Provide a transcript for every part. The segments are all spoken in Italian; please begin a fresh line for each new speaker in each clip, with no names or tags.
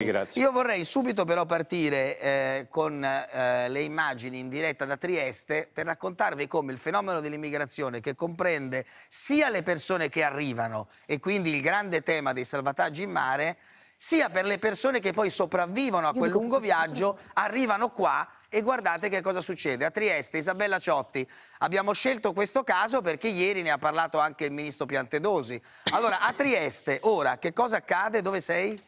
Grazie. Io vorrei subito però partire eh, con eh, le immagini in diretta da Trieste per raccontarvi come il fenomeno dell'immigrazione che comprende sia le persone che arrivano e quindi il grande tema dei salvataggi in mare sia per le persone che poi sopravvivono a quel lungo viaggio, arrivano qua e guardate che cosa succede. A Trieste, Isabella Ciotti, abbiamo scelto questo caso perché ieri ne ha parlato anche il ministro Piantedosi. Allora, a Trieste, ora, che cosa accade? Dove sei?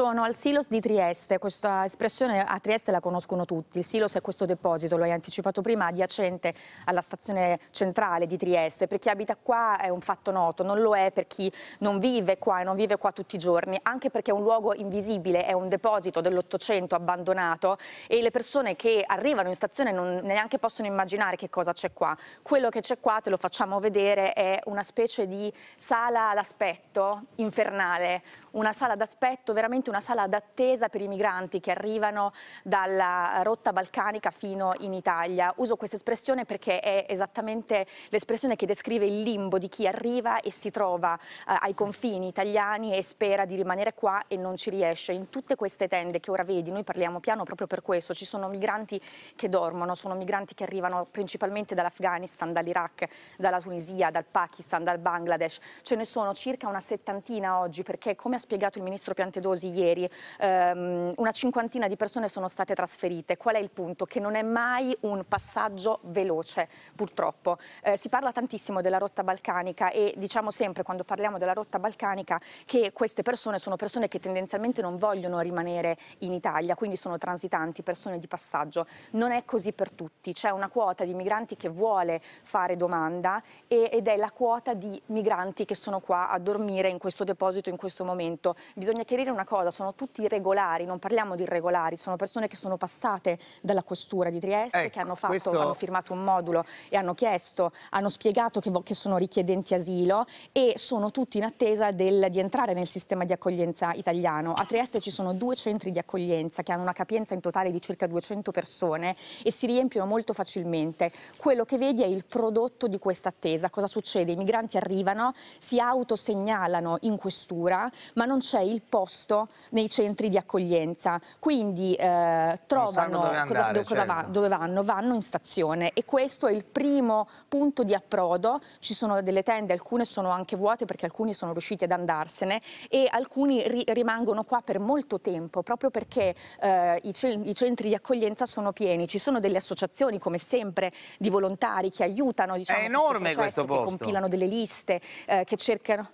sono al Silos di Trieste, questa espressione a Trieste la conoscono tutti, il Silos è questo deposito, lo hai anticipato prima, adiacente alla stazione centrale di Trieste, per chi abita qua è un fatto noto, non lo è per chi non vive qua e non vive qua tutti i giorni, anche perché è un luogo invisibile, è un deposito dell'Ottocento abbandonato e le persone che arrivano in stazione non neanche possono immaginare che cosa c'è qua. Quello che c'è qua, te lo facciamo vedere, è una specie di sala d'aspetto infernale, una sala d'aspetto veramente una sala d'attesa per i migranti che arrivano dalla rotta balcanica fino in Italia. Uso questa espressione perché è esattamente l'espressione che descrive il limbo di chi arriva e si trova eh, ai confini italiani e spera di rimanere qua e non ci riesce. In tutte queste tende che ora vedi, noi parliamo piano proprio per questo, ci sono migranti che dormono, sono migranti che arrivano principalmente dall'Afghanistan, dall'Iraq, dalla Tunisia, dal Pakistan, dal Bangladesh. Ce ne sono circa una settantina oggi perché, come ha spiegato il ministro Piantedosi ieri, ehm, una cinquantina di persone sono state trasferite. Qual è il punto? Che non è mai un passaggio veloce, purtroppo. Eh, si parla tantissimo della rotta balcanica e diciamo sempre, quando parliamo della rotta balcanica, che queste persone sono persone che tendenzialmente non vogliono rimanere in Italia, quindi sono transitanti, persone di passaggio. Non è così per tutti. C'è una quota di migranti che vuole fare domanda e, ed è la quota di migranti che sono qua a dormire in questo deposito in questo momento. Bisogna chiarire una cosa cosa, sono tutti regolari, non parliamo di irregolari, sono persone che sono passate dalla questura di Trieste, ecco, che hanno, fatto, questo... hanno, firmato un modulo e hanno chiesto, hanno spiegato che, che sono richiedenti asilo e sono tutti in attesa del, di entrare nel sistema di accoglienza italiano. A Trieste ci sono due centri di accoglienza che hanno una capienza in totale di circa 200 persone e si riempiono molto facilmente. Quello che vedi è il prodotto di questa attesa. Cosa succede? I migranti arrivano, si autosegnalano in questura, ma non c'è il posto nei centri di accoglienza, quindi eh, trovano dove, andare, cosa, certo. va, dove vanno, vanno in stazione e questo è il primo punto di approdo, ci sono delle tende, alcune sono anche vuote perché alcuni sono riusciti ad andarsene e alcuni ri rimangono qua per molto tempo proprio perché eh, i, i centri di accoglienza sono pieni, ci sono delle associazioni come sempre di volontari che aiutano
diciamo, è enorme questo, processo, questo posto. che compilano
delle liste, eh, che cercano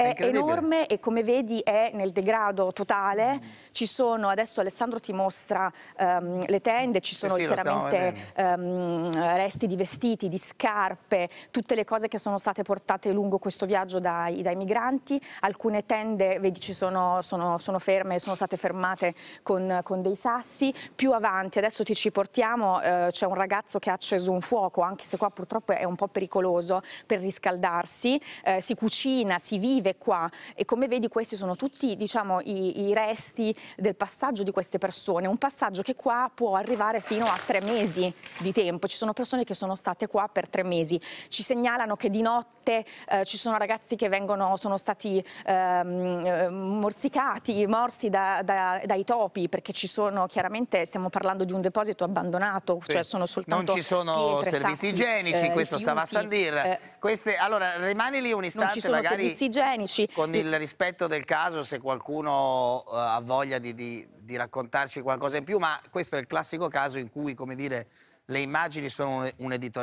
è enorme e come vedi è nel degrado totale. Mm. Ci sono, adesso Alessandro ti mostra um, le tende, ci eh sono sì, chiaramente um, resti di vestiti, di scarpe, tutte le cose che sono state portate lungo questo viaggio dai, dai migranti. Alcune tende, vedi, ci sono, sono, sono ferme, sono state fermate con, con, dei sassi. Più avanti, adesso ti ci portiamo, eh, c'è un ragazzo che ha acceso un fuoco, anche se qua purtroppo è un po' pericoloso per riscaldarsi. Eh, si cucina, si vive vede qua e come vedi questi sono tutti diciamo, i, i resti del passaggio di queste persone, un passaggio che qua può arrivare fino a tre mesi di tempo, ci sono persone che sono state qua per tre mesi, ci segnalano che di notte eh, ci sono ragazzi che vengono, sono stati ehm, eh, morsicati, morsi da, da, dai topi perché ci sono chiaramente stiamo parlando di un deposito abbandonato, sì. cioè sono soltanto non ci sono pietre, servizi sassi, igienici, eh, questo stava a Sandir. Eh,
queste, allora, rimani lì un istante, magari igienici. con il rispetto del caso, se qualcuno uh, ha voglia di, di, di raccontarci qualcosa in più, ma questo è il classico caso in cui, come dire, le immagini sono un, un editore.